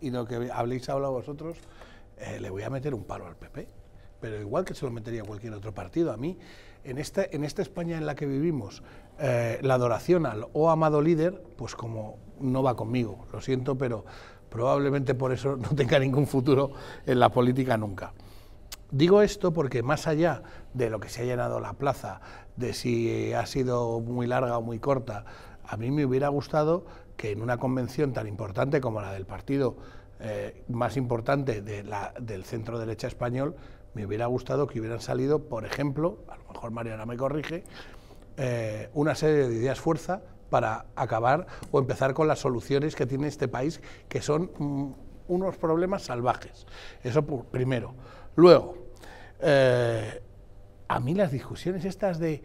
y lo que habléis hablado vosotros, eh, le voy a meter un palo al PP. Pero igual que se lo metería cualquier otro partido. A mí, en esta, en esta España en la que vivimos, eh, la adoración al o oh amado líder, pues como no va conmigo, lo siento, pero probablemente por eso no tenga ningún futuro en la política nunca. Digo esto porque más allá de lo que se ha llenado la plaza, de si ha sido muy larga o muy corta, a mí me hubiera gustado que en una convención tan importante como la del partido eh, más importante del centro derecha español, me hubiera gustado que hubieran salido, por ejemplo, a lo mejor Mariana me corrige, eh, una serie de ideas fuerza para acabar o empezar con las soluciones que tiene este país, que son mm, unos problemas salvajes. Eso por, primero. Luego, eh, a mí las discusiones estas de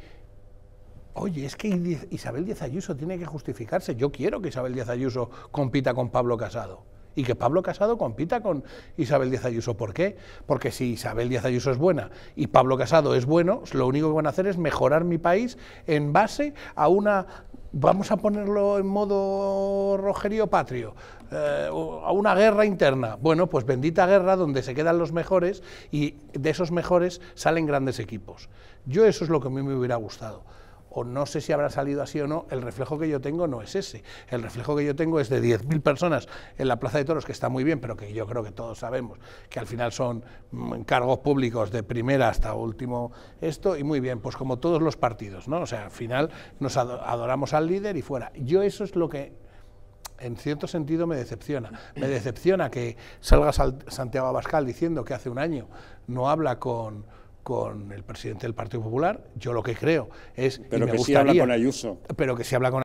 Oye, es que Isabel Díaz Ayuso tiene que justificarse. Yo quiero que Isabel Díaz Ayuso compita con Pablo Casado. Y que Pablo Casado compita con Isabel Díaz Ayuso. ¿Por qué? Porque si Isabel Díaz Ayuso es buena y Pablo Casado es bueno, lo único que van a hacer es mejorar mi país en base a una vamos a ponerlo en modo Rogerio patrio, eh, a una guerra interna. Bueno, pues bendita guerra donde se quedan los mejores y de esos mejores salen grandes equipos. Yo eso es lo que a mí me hubiera gustado o no sé si habrá salido así o no, el reflejo que yo tengo no es ese. El reflejo que yo tengo es de 10.000 personas en la Plaza de Toros, que está muy bien, pero que yo creo que todos sabemos que al final son mm, cargos públicos de primera hasta último esto, y muy bien, pues como todos los partidos, ¿no? O sea, al final nos adoramos al líder y fuera. Yo eso es lo que en cierto sentido me decepciona. Me decepciona que salga Santiago Abascal diciendo que hace un año no habla con con el presidente del Partido Popular. Yo lo que creo es... Pero que gustaría, habla con Ayuso. Pero que sí habla con